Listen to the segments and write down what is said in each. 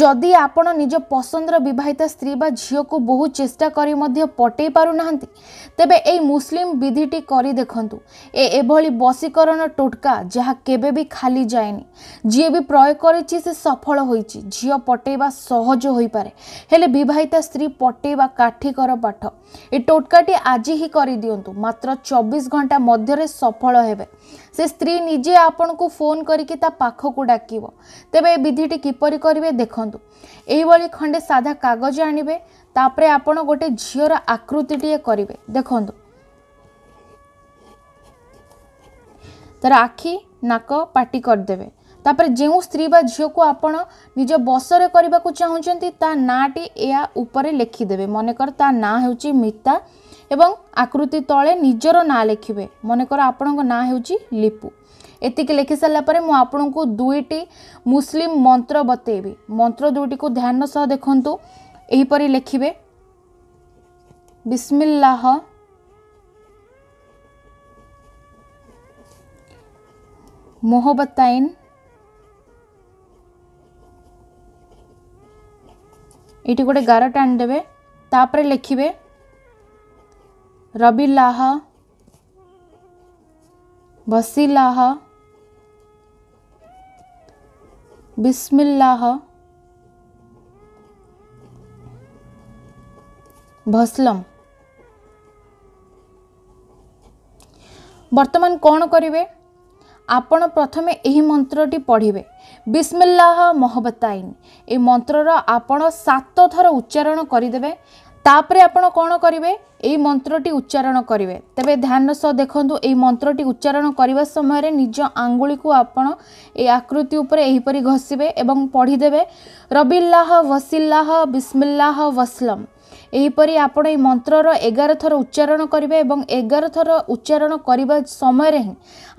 ଯଦି ଆପଣ ନିଜ ପସନ୍ଦର ବିବାହିତ ସ୍ତ୍ରୀ ବା ଝିଅକୁ ବହୁ ଚେଷ୍ଟା କରି ମଧ୍ୟ ପଟେଇ ପାରୁନାହାନ୍ତି ତେବେ ଏଇ ମୁସଲିମ ବିଧିଟି କରି ଦେଖନ୍ତୁ ଏ ଏଭଳି ବଶୀକରଣ ଟୋଟକା ଯାହା କେବେ ବି ଖାଲି ଯାଏନି ଯିଏ ବି ପ୍ରୟୋଗ କରିଛି ସେ ସଫଳ ହୋଇଛି ଝିଅ ପଟେଇବା ସହଜ ହୋଇପାରେ ହେଲେ ବିବାହିତା ସ୍ତ୍ରୀ ପଟେଇବା କାଠିକର ପାଠ ଏ ଟୋଟକାଟି ଆଜି ହିଁ କରିଦିଅନ୍ତୁ ମାତ୍ର ଚବିଶ ଘଣ୍ଟା ମଧ୍ୟରେ ସଫଳ ହେବେ ସେ ସ୍ତ୍ରୀ ନିଜେ ଆପଣଙ୍କୁ ଫୋନ୍ କରିକି ତା ପାଖକୁ ଡାକିବ ତେବେ ଏ ବିଧିଟି କିପରି କରିବେ ଦେଖ ଲେଖନ୍ତୁ ଏହିଭଳି ଖଣ୍ଡେ ସାଧା କାଗଜ ଆଣିବେ ତାପରେ ଆପଣ ଗୋଟିଏ ଝିଅର ଆକୃତିଟିଏ କରିବେ ଦେଖନ୍ତୁ ତାର ଆଖି ନାକ ପାଟି କରିଦେବେ ତାପରେ ଯେଉଁ ସ୍ତ୍ରୀ ବା ଝିଅକୁ ଆପଣ ନିଜ ବସରେ କରିବାକୁ ଚାହୁଁଛନ୍ତି ତା ନାଁଟି ଏହା ଉପରେ ଲେଖିଦେବେ ମନେକର ତା ନାଁ ହେଉଛି ମିତା ଏବଂ ଆକୃତି ତଳେ ନିଜର ନାଁ ଲେଖିବେ ମନେକର ଆପଣଙ୍କ ନାଁ ହେଉଛି ଲିପୁ एति लिखि सारापर मुझक दुईट मुसलिम मंत्र बतेबी मंत्र दुईट को ध्यान सह देखु यहीपर लिखे बिस्मिल्लाह मोहबतन ये गोटे गार टाणी देखिए रबिल्लाह ବସିଲାହ ବିସ୍ମିଲ୍ଲାହ ଭସ୍ଲମ୍ ବର୍ତ୍ତମାନ କ'ଣ କରିବେ ଆପଣ ପ୍ରଥମେ ଏହି ମନ୍ତ୍ରଟି ପଢ଼ିବେ ବିସ୍ମିଲ୍ଲାହ ମହବତାଇନ୍ ଏ ମନ୍ତ୍ରର ଆପଣ ସାତ ଥର ଉଚ୍ଚାରଣ କରିଦେବେ ତାପରେ ଆପଣ କ'ଣ କରିବେ ଏଇ ମନ୍ତ୍ରଟି ଉଚ୍ଚାରଣ କରିବେ ତେବେ ଧ୍ୟାନ ସହ ଦେଖନ୍ତୁ ଏଇ ମନ୍ତ୍ରଟି ଉଚ୍ଚାରଣ କରିବା ସମୟରେ ନିଜ ଆଙ୍ଗୁଳିକୁ ଆପଣ ଏଇ ଆକୃତି ଉପରେ ଏହିପରି ଘଷିବେ ଏବଂ ପଢ଼ିଦେବେ ରବିଲ୍ଲାହ ବସିଲ୍ଲାହ ବିସ୍ମିଲ୍ଲାହ ବସଲମ୍ ଏହିପରି ଆପଣ ଏହି ମନ୍ତ୍ରର ଏଗାର ଥର ଉଚ୍ଚାରଣ କରିବେ ଏବଂ ଏଗାର ଥର ଉଚ୍ଚାରଣ କରିବା ସମୟରେ ହିଁ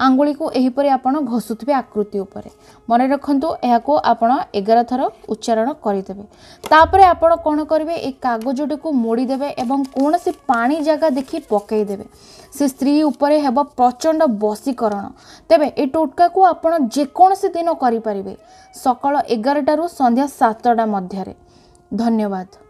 ଆଙ୍ଗୁଳିକୁ ଏହିପରି ଆପଣ ଘଷୁଥିବେ ଆକୃତି ଉପରେ ମନେ ରଖନ୍ତୁ ଏହାକୁ ଆପଣ ଏଗାର ଥର ଉଚ୍ଚାରଣ କରିଦେବେ ତାପରେ ଆପଣ କ'ଣ କରିବେ ଏହି କାଗଜଟିକୁ ମୋଡ଼ିଦେବେ ଏବଂ କୌଣସି ପାଣି ଜାଗା ଦେଖି ପକାଇଦେବେ ସେ ସ୍ତ୍ରୀ ଉପରେ ହେବ ପ୍ରଚଣ୍ଡ ବଶୀକରଣ ତେବେ ଏ ଟୋଟକାକୁ ଆପଣ ଯେକୌଣସି ଦିନ କରିପାରିବେ ସକାଳ ଏଗାରଟାରୁ ସନ୍ଧ୍ୟା ସାତଟା ମଧ୍ୟରେ ଧନ୍ୟବାଦ